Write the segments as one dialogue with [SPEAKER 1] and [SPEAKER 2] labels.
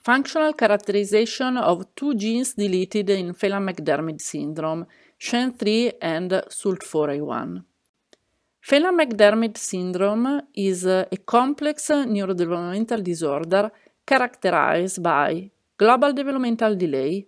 [SPEAKER 1] Functional characterization of two genes deleted in Phelan-McDermid syndrome, SHEN3 and SULT4A1. Phelan-McDermid syndrome is a complex neurodevelopmental disorder characterized by global developmental delay,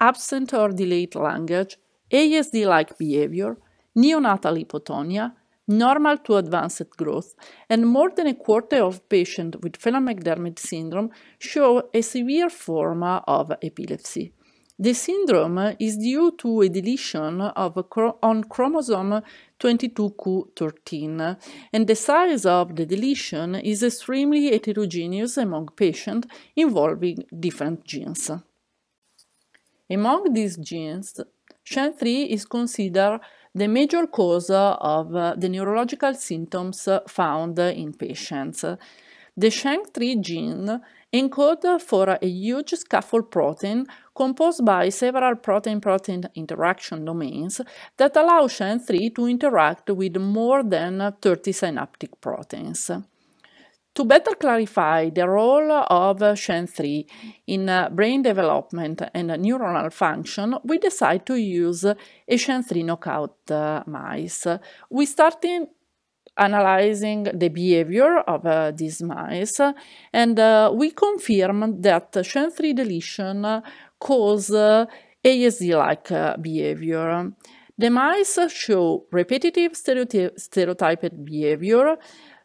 [SPEAKER 1] absent or delayed language, ASD-like behavior, neonatal hypotonia, normal to advanced growth, and more than a quarter of patients with Phelan-McDermid syndrome show a severe form of epilepsy. The syndrome is due to a deletion of on chromosome 22q13, and the size of the deletion is extremely heterogeneous among patients involving different genes. Among these genes, SHAN3 is considered the major cause of uh, the neurological symptoms found in patients. The SHANK3 gene encodes for a huge scaffold protein composed by several protein-protein interaction domains that allow SHANK3 to interact with more than 30 synaptic proteins. To better clarify the role of SHEN3 in uh, brain development and neuronal function, we decide to use a SHEN3 knockout uh, mice. We started analyzing the behavior of uh, these mice and uh, we confirm that SHEN3 deletion causes uh, ASD-like uh, behavior. The mice show repetitive stereotyped behavior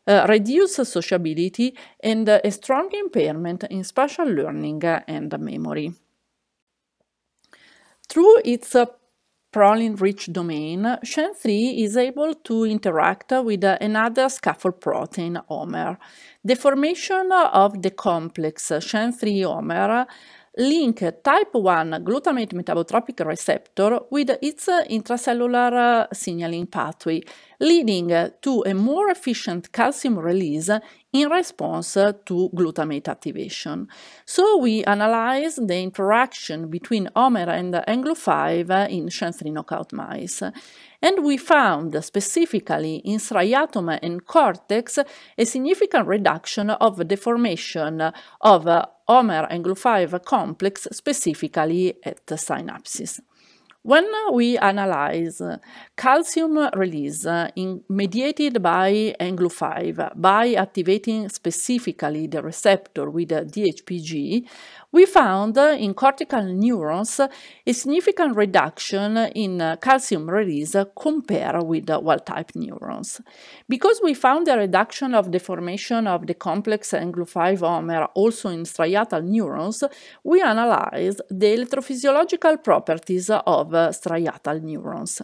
[SPEAKER 1] uh, reduced sociability, and uh, a strong impairment in spatial learning and memory. Through its proline-rich domain, SHEN3 is able to interact with another scaffold protein, OMER. The formation of the complex SHEN3-OMER link type 1 glutamate metabotropic receptor with its intracellular signaling pathway, leading to a more efficient calcium release in response to glutamate activation. So we analyze the interaction between OMER and ANGLO5 in SHAN3 knockout mice. And we found specifically in striatum and cortex a significant reduction of deformation of Homer Glu5 Complex Specifically at Synapses. When we analyze calcium release in, mediated by ANGLO5 by activating specifically the receptor with the DHPG, we found in cortical neurons a significant reduction in calcium release compared with wild-type neurons. Because we found a reduction of the formation of the complex ANGLO5 omer also in striatal neurons, we analyzed the electrophysiological properties of Eh, striatal neurons.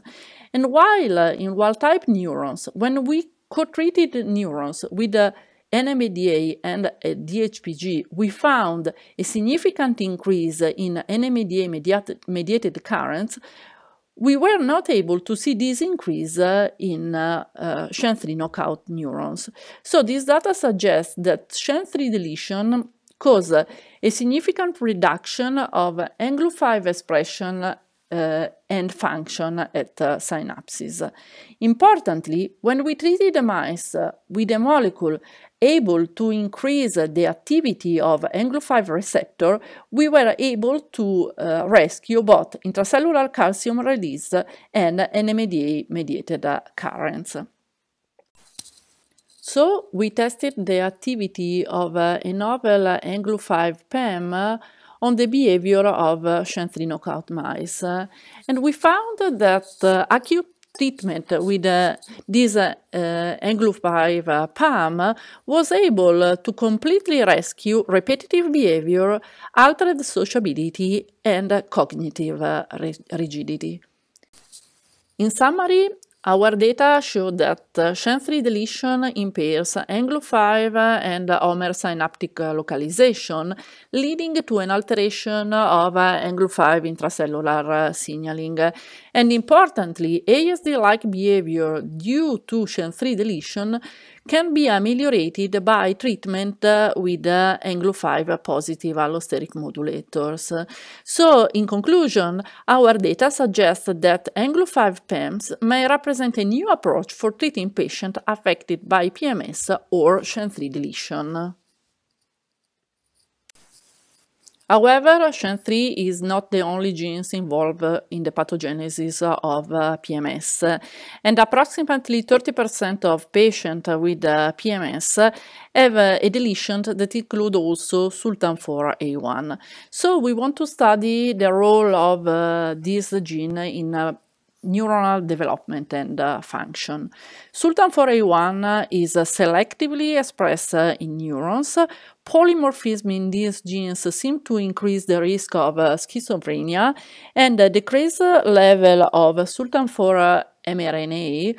[SPEAKER 1] And while eh, in wild-type neurons, when we co-treated neurons with uh, eh, NMDA and DHPG, we found a significant increase in NMDA-mediated currents, we were not able to see this increase uh, in uh, uh, 3 knockout neurons. So this data suggests that shen 3 deletion causes a significant reduction of Anglo5 expression uh, and function at uh, synapses. Importantly, when we treated the mice uh, with a molecule able to increase the activity of Anglo5 receptor, we were able to eh, rescue both intracellular calcium release and NMDA-mediated currents. So we tested the activity of a novel Anglo5 PEM on the behavior of uh, Shen3 knockout mice. Uh, and we found that uh, acute treatment with uh, this uh, anglo uh, uh, PAM was able to completely rescue repetitive behavior, altered sociability, and cognitive rigidity. In summary, our data show that uh, Shank3 deletion impairs Anglo5 and Homer synaptic localization, leading to an alteration of Anglo5 intracellular signaling. And importantly, ASD-like behavior due to Shank3 deletion can be ameliorated by treatment uh, with uh, Anglo5 positive allosteric modulators. So, in conclusion, our data suggests that Anglo5 PEMs may represent a new approach for treating patients affected by PMS or SHEN3 deletion. However, SHAN3 is not the only genes involved in the pathogenesis of uh, PMS, and approximately 30% of patients with uh, PMS have uh, a deletion that includes also Sultan4A1. So we want to study the role of this gene in neuronal development and uh, function. Sultan4A1 is selectively expressed in neurons. Polymorphism in these genes seem to increase the risk of uh, schizophrenia and a decreased level of Sultan4 mRNA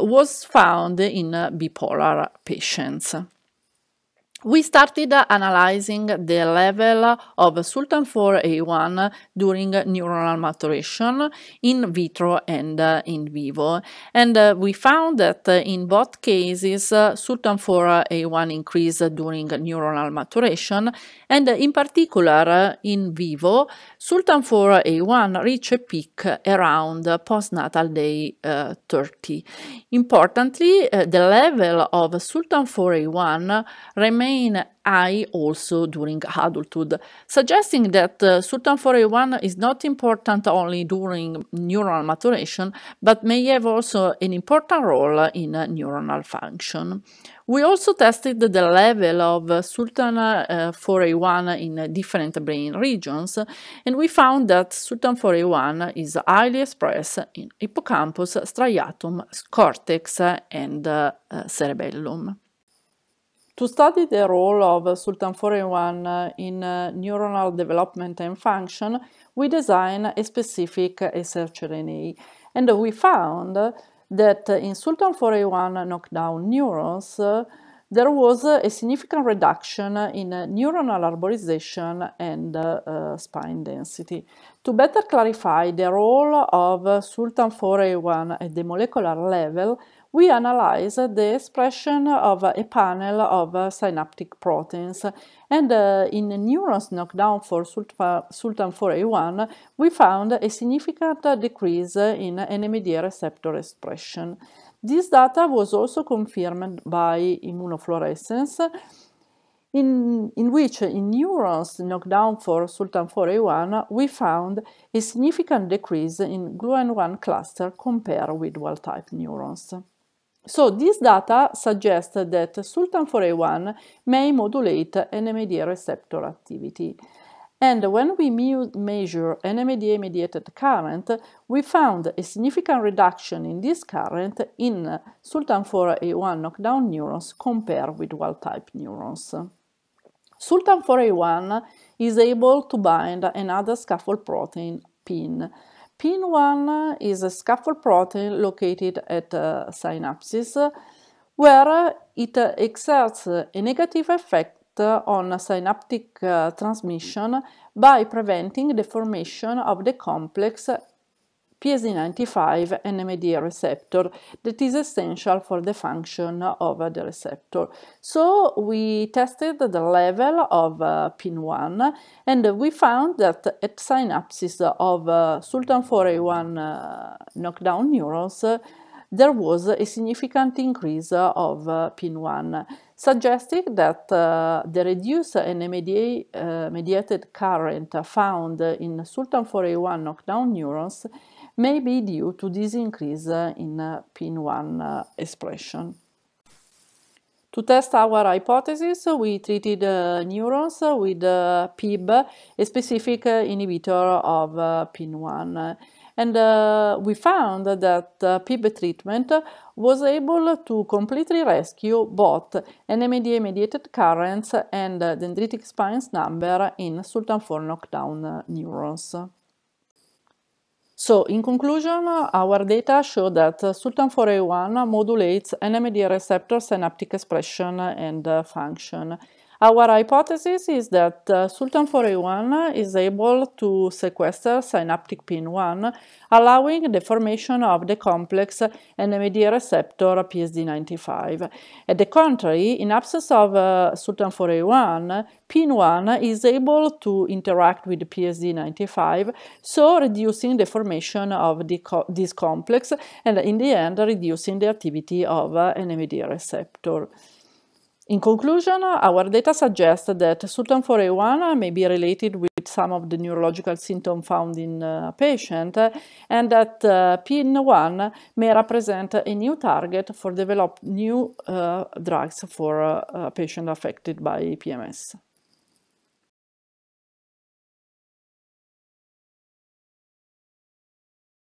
[SPEAKER 1] was found in bipolar patients. We started analyzing the level of Sultan4A1 during neuronal maturation in vitro and uh, in vivo, and uh, we found that in both cases uh, Sultan4A1 increased during neuronal maturation, and in particular in vivo Sultan 4 A1 reach a peak around postnatal day uh, 30. Importantly, uh, the level of Sultan 4 A1 remain high also during adulthood, suggesting that uh, Sultan 4 A1 is not important only during neural maturation, but may have also an important role in neuronal function. We also tested the level of Sultan uh, eh, 4A1 in different brain regions, and we found that Sultan 4A1 is highly expressed in hippocampus, striatum, cortex, and uh, cerebellum. To study the role of Sultan 4A1 in eh, neuronal development and function, we designed a specific shRNA, and we found that in Sultan 4A1 knockdown neurons there was a significant reduction in neuronal arborization and uh, spine density. To better clarify the role of Sultan 4A1 at the molecular level, we analyzed the expression of a panel of synaptic proteins. And uh, in neurons knocked down for Sultan4A1, we found a significant decrease in NMDA receptor expression. This data was also confirmed by immunofluorescence, in, in which in neurons knocked down for Sultan4A1, we found a significant decrease in GluN1 cluster compared with wild-type neurons. So this data suggests that Sultan4A1 may modulate NMDA receptor activity. And when we measure nmda mediated current, we found a significant reduction in this current in Sultan4A1 knockdown neurons compared with wild-type neurons. Sultan4A1 is able to bind another scaffold protein, PIN. PIN1 is a scaffold protein located at uh, synapses, where it exerts a negative effect on synaptic uh, transmission by preventing the formation of the complex PSE95 NMDA receptor that is essential for the function of the receptor. So we tested the level of uh, PIN1 and we found that at synapses of uh, Sultan4A1 uh, knockdown neurons, there was a significant increase of uh, PIN1. Suggesting that uh, the reduced and uh, mediated current found in Sultan 4A1 knockdown neurons may be due to this increase in uh, PIN1 uh, expression. To test our hypothesis, we treated uh, neurons with uh, PIB, a specific inhibitor of uh, PIN1. And uh, we found that uh, PIB treatment was able to completely rescue both NMDA-mediated currents and dendritic spines number in Sultan 4 knockdown neurons. So in conclusion, our data show that Sultan4A1 modulates NMDA receptor synaptic expression and uh, function. Our hypothesis is that uh, Sultan 4A1 is able to sequester synaptic pin 1, allowing the formation of the complex NMDA receptor PSD95. At the contrary, in absence of uh, Sultan 4A1, pin 1 is able to interact with PSD95, so reducing the formation of the co this complex and in the end reducing the activity of uh, receptor. In conclusion, our data suggests that SULTAN4A1 may be related with some of the neurological symptoms found in uh, patient and that uh, PIN1 may represent a new target for develop new uh, drugs for uh, uh patient affected by PMS.